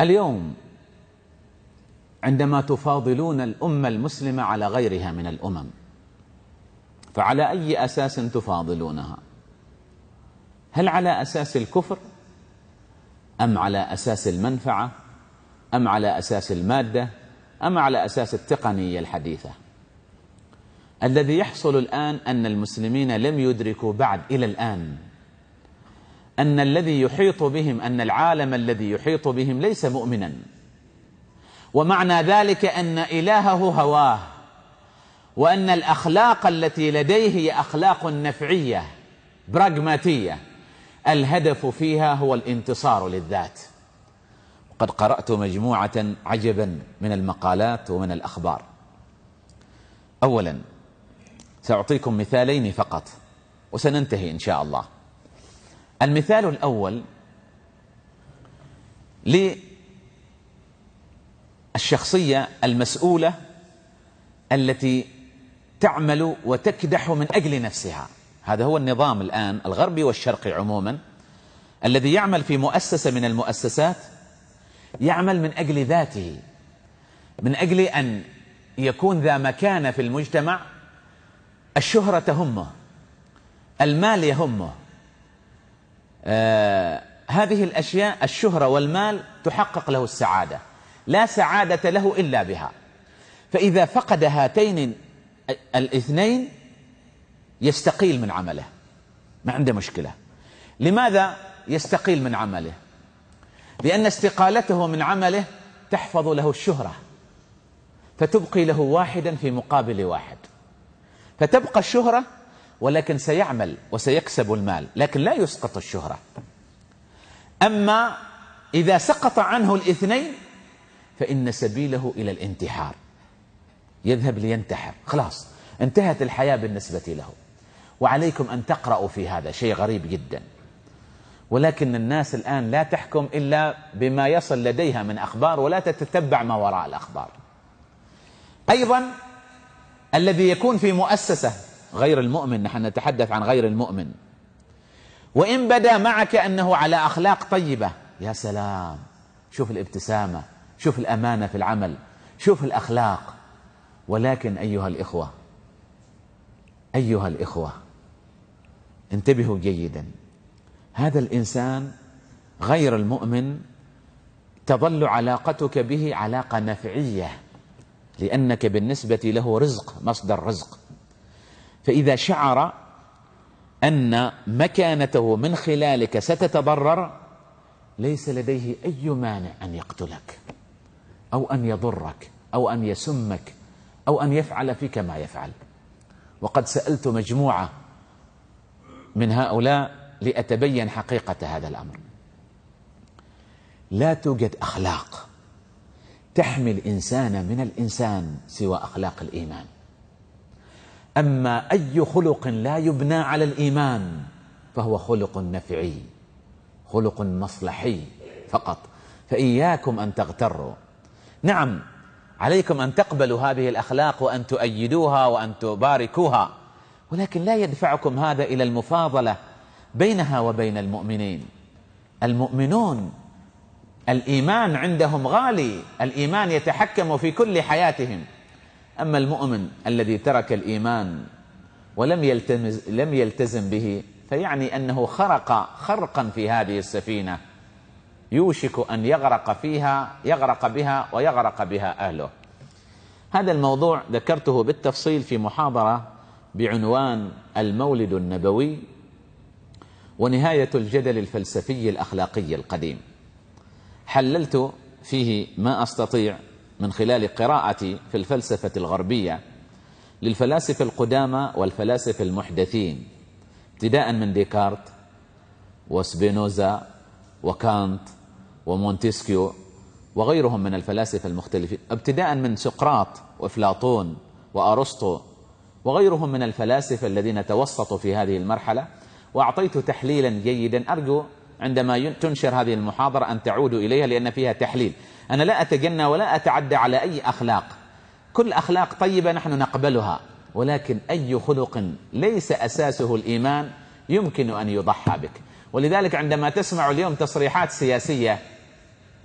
اليوم عندما تفاضلون الأمة المسلمة على غيرها من الأمم فعلى أي أساس تفاضلونها هل على أساس الكفر أم على أساس المنفعة أم على أساس المادة أم على أساس التقنية الحديثة الذي يحصل الآن أن المسلمين لم يدركوا بعد إلى الآن أن الذي يحيط بهم أن العالم الذي يحيط بهم ليس مؤمنا ومعنى ذلك أن إلهه هواه وأن الأخلاق التي لديه هي أخلاق نفعية براغماتية الهدف فيها هو الانتصار للذات قد قرأت مجموعة عجبا من المقالات ومن الأخبار أولا سأعطيكم مثالين فقط وسننتهي إن شاء الله المثال الأول للشخصية المسؤولة التي تعمل وتكدح من أجل نفسها هذا هو النظام الآن الغربي والشرقي عموما الذي يعمل في مؤسسة من المؤسسات يعمل من أجل ذاته من أجل أن يكون ذا مكانة في المجتمع الشهرة تهمه المال يهمه آه، هذه الأشياء الشهرة والمال تحقق له السعادة لا سعادة له إلا بها فإذا فقد هاتين الاثنين يستقيل من عمله ما عنده مشكلة لماذا يستقيل من عمله لأن استقالته من عمله تحفظ له الشهرة فتبقي له واحدا في مقابل واحد فتبقى الشهرة ولكن سيعمل وسيكسب المال لكن لا يسقط الشهرة أما إذا سقط عنه الاثنين فإن سبيله إلى الانتحار يذهب لينتحر خلاص انتهت الحياة بالنسبة له وعليكم أن تقرأوا في هذا شيء غريب جدا ولكن الناس الآن لا تحكم إلا بما يصل لديها من أخبار ولا تتتبع ما وراء الأخبار أيضا الذي يكون في مؤسسة غير المؤمن نحن نتحدث عن غير المؤمن وإن بدا معك أنه على أخلاق طيبة يا سلام شوف الابتسامة شوف الأمانة في العمل شوف الأخلاق ولكن أيها الإخوة أيها الإخوة انتبهوا جيدا هذا الإنسان غير المؤمن تظل علاقتك به علاقة نفعية لأنك بالنسبة له رزق مصدر رزق فإذا شعر أن مكانته من خلالك ستتضرر ليس لديه أي مانع أن يقتلك أو أن يضرك أو أن يسمك أو أن يفعل فيك ما يفعل وقد سألت مجموعة من هؤلاء لأتبين حقيقة هذا الأمر لا توجد أخلاق تحمي الإنسان من الإنسان سوى أخلاق الإيمان أما أي خلق لا يبنى على الإيمان فهو خلق نفعي خلق مصلحي فقط فإياكم أن تغتروا نعم عليكم أن تقبلوا هذه الأخلاق وأن تؤيدوها وأن تباركوها ولكن لا يدفعكم هذا إلى المفاضلة بينها وبين المؤمنين المؤمنون الإيمان عندهم غالي الإيمان يتحكم في كل حياتهم أما المؤمن الذي ترك الإيمان ولم يلتمز لم يلتزم به فيعني أنه خرق خرقا في هذه السفينة يوشك أن يغرق فيها يغرق بها ويغرق بها أهله هذا الموضوع ذكرته بالتفصيل في محاضرة بعنوان المولد النبوي ونهاية الجدل الفلسفي الأخلاقي القديم حللت فيه ما أستطيع من خلال قراءتي في الفلسفة الغربية للفلاسفة القدامى والفلاسفة المحدثين ابتداء من ديكارت وسبينوزا وكانت ومونتسكيو وغيرهم من الفلاسفة المختلفين ابتداء من سقراط وأفلاطون وأرسطو وغيرهم من الفلاسفة الذين توسطوا في هذه المرحلة وأعطيت تحليلا جيدا أرجو عندما تنشر هذه المحاضرة أن تعودوا إليها لأن فيها تحليل أنا لا أتجنى ولا أتعدى على أي أخلاق كل أخلاق طيبة نحن نقبلها ولكن أي خلق ليس أساسه الإيمان يمكن أن يضحى بك ولذلك عندما تسمع اليوم تصريحات سياسية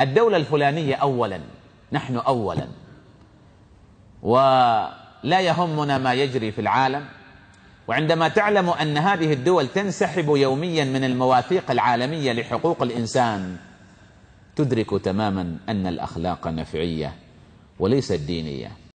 الدولة الفلانية أولا نحن أولا ولا يهمنا ما يجري في العالم وعندما تعلم أن هذه الدول تنسحب يوميا من المواثيق العالمية لحقوق الإنسان تدرك تماما أن الأخلاق نفعية وليست دينية